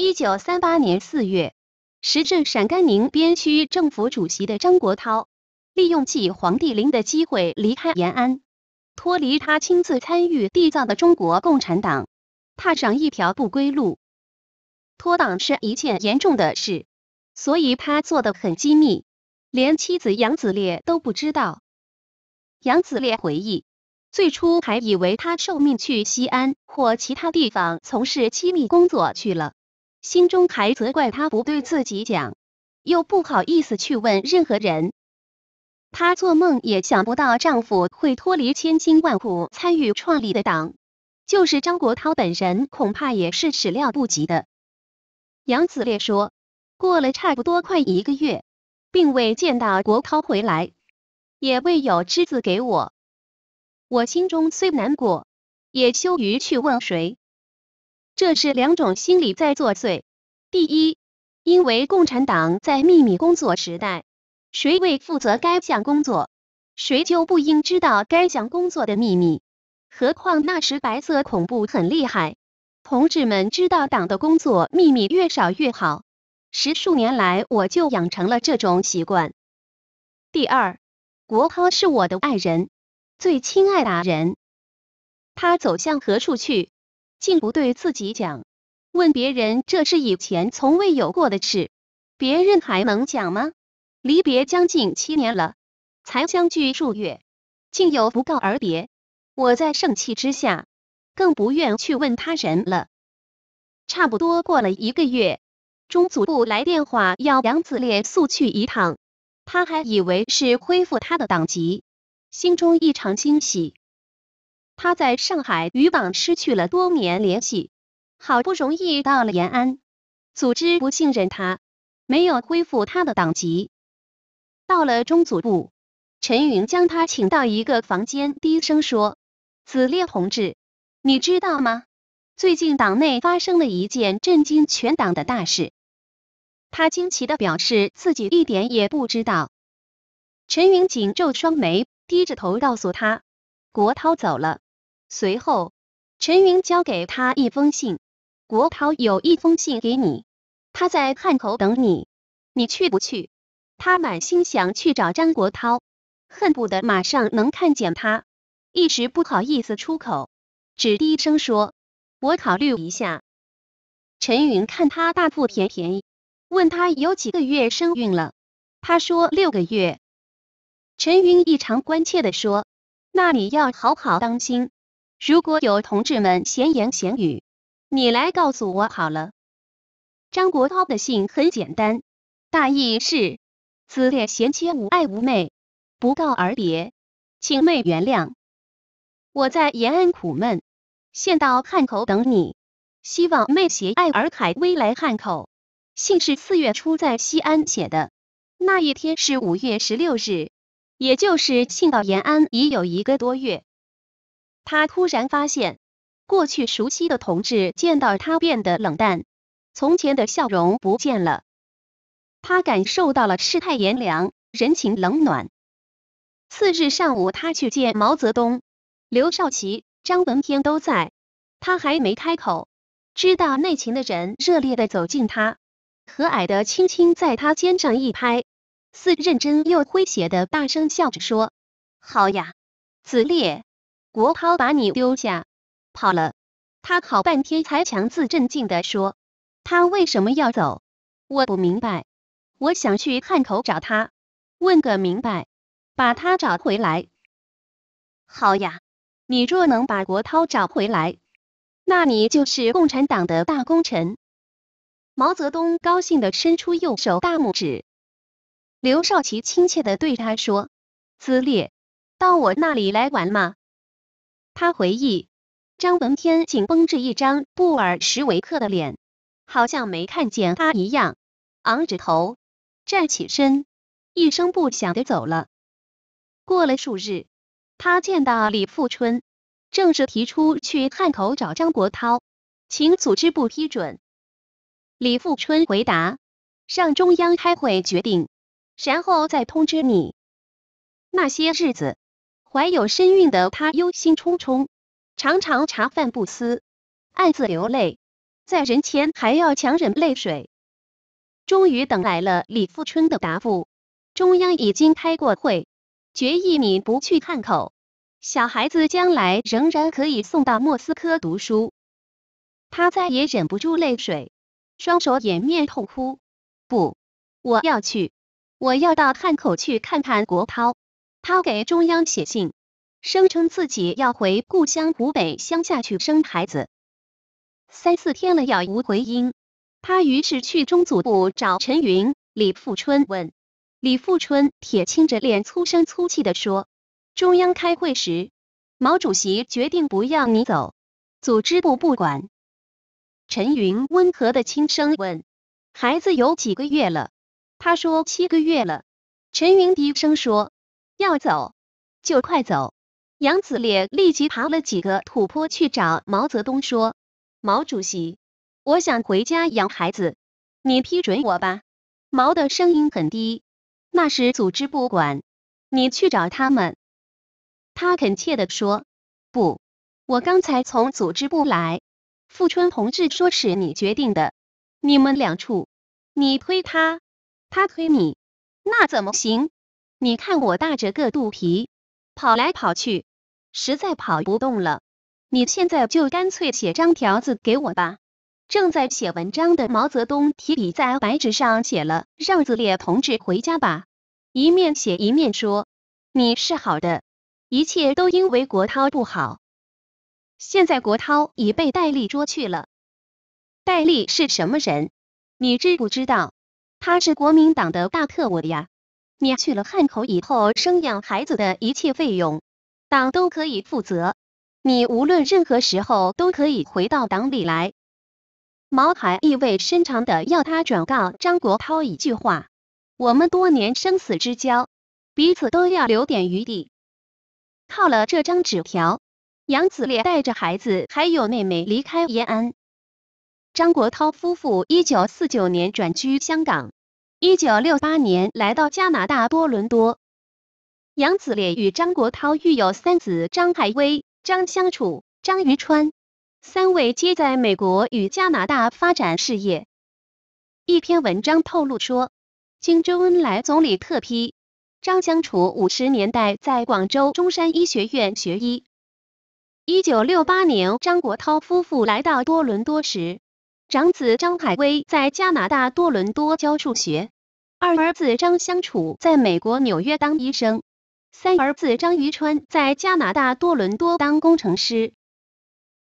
一九三八年四月，时任陕甘宁边区政府主席的张国焘，利用祭黄帝陵的机会离开延安，脱离他亲自参与缔造的中国共产党，踏上一条不归路。脱党是一件严重的事，所以他做的很机密，连妻子杨子烈都不知道。杨子烈回忆，最初还以为他受命去西安或其他地方从事机密工作去了。心中还责怪他不对自己讲，又不好意思去问任何人。她做梦也想不到丈夫会脱离千辛万苦参与创立的党，就是张国焘本人恐怕也是始料不及的。杨子烈说：“过了差不多快一个月，并未见到国焘回来，也未有只字给我。我心中虽难过，也羞于去问谁。”这是两种心理在作祟。第一，因为共产党在秘密工作时代，谁未负责该项工作，谁就不应知道该项工作的秘密。何况那时白色恐怖很厉害，同志们知道党的工作秘密越少越好。十数年来，我就养成了这种习惯。第二，国涛是我的爱人，最亲爱的人，他走向何处去？竟不对自己讲，问别人这是以前从未有过的事，别人还能讲吗？离别将近七年了，才相聚数月，竟有不告而别，我在盛气之下，更不愿去问他人了。差不多过了一个月，中组部来电话要杨子烈速去一趟，他还以为是恢复他的党籍，心中异常惊喜。他在上海与党失去了多年联系，好不容易到了延安，组织不信任他，没有恢复他的党籍。到了中组部，陈云将他请到一个房间，低声说：“子烈同志，你知道吗？最近党内发生了一件震惊全党的大事。”他惊奇的表示自己一点也不知道。陈云紧皱双眉，低着头告诉他：“国涛走了。”随后，陈云交给他一封信，国涛有一封信给你，他在汉口等你，你去不去？他满心想去找张国涛，恨不得马上能看见他，一时不好意思出口，只低声说：“我考虑一下。”陈云看他大腹便便，问他有几个月身孕了，他说六个月。陈云异常关切的说：“那你要好好当心。”如果有同志们闲言闲语，你来告诉我好了。张国焘的信很简单，大意是：此列闲切吾爱吾妹，不告而别，请妹原谅。我在延安苦闷，现到汉口等你，希望妹携爱尔凯威来汉口。信是四月初在西安写的，那一天是五月十六日，也就是信到延安已有一个多月。他突然发现，过去熟悉的同志见到他变得冷淡，从前的笑容不见了。他感受到了世态炎凉，人情冷暖。次日上午，他去见毛泽东、刘少奇、张闻天都在。他还没开口，知道内情的人热烈地走近他，和蔼地轻轻在他肩上一拍，似认真又诙谐地大声笑着说：“好呀，子烈。”国涛把你丢下跑了，他好半天才强自镇静的说：“他为什么要走？我不明白。我想去汉口找他，问个明白，把他找回来。”好呀，你若能把国涛找回来，那你就是共产党的大功臣。”毛泽东高兴的伸出右手大拇指。刘少奇亲切的对他说：“子烈，到我那里来玩嘛。”他回忆，张闻天紧绷着一张布尔什维克的脸，好像没看见他一样，昂着头站起身，一声不响的走了。过了数日，他见到李富春，正式提出去汉口找张国焘，请组织部批准。李富春回答：“上中央开会决定，然后再通知你。”那些日子。怀有身孕的她忧心忡忡，常常茶饭不思，暗自流泪，在人前还要强忍泪水。终于等来了李富春的答复：中央已经开过会，决议你不去汉口，小孩子将来仍然可以送到莫斯科读书。她再也忍不住泪水，双手掩面痛哭。不，我要去，我要到汉口去看看国涛。他给中央写信，声称自己要回故乡湖北乡下去生孩子。三四天了，杳无回音。他于是去中组部找陈云、李富春问。李富春铁青着脸，粗声粗气的说：“中央开会时，毛主席决定不要你走，组织部不管。”陈云温和的轻声问：“孩子有几个月了？”他说：“七个月了。”陈云低声说。要走就快走！杨子烈立即爬了几个土坡去找毛泽东说：“毛主席，我想回家养孩子，你批准我吧。”毛的声音很低：“那时组织部管，你去找他们。”他恳切的说：“不，我刚才从组织部来，富春同志说是你决定的，你们两处，你推他，他推你，那怎么行？”你看我大着个肚皮，跑来跑去，实在跑不动了。你现在就干脆写张条子给我吧。正在写文章的毛泽东提笔在白纸上写了：“让子烈同志回家吧。”一面写一面说：“你是好的，一切都因为国涛不好。现在国涛已被戴笠捉去了。戴笠是什么人？你知不知道？他是国民党的大特务呀。”你去了汉口以后，生养孩子的一切费用，党都可以负责。你无论任何时候都可以回到党里来。毛海意味深长的要他转告张国焘一句话：我们多年生死之交，彼此都要留点余地。靠了这张纸条，杨子烈带着孩子还有妹妹离开延安。张国焘夫妇一九四九年转居香港。一九六八年来到加拿大多伦多，杨子烈与张国焘育有三子：张海威、张湘楚、张于川，三位皆在美国与加拿大发展事业。一篇文章透露说，经周恩来总理特批，张湘楚五十年代在广州中山医学院学医。一九六八年，张国焘夫妇来到多伦多时。长子张海威在加拿大多伦多教数学，二儿子张湘楚在美国纽约当医生，三儿子张于川在加拿大多伦多当工程师。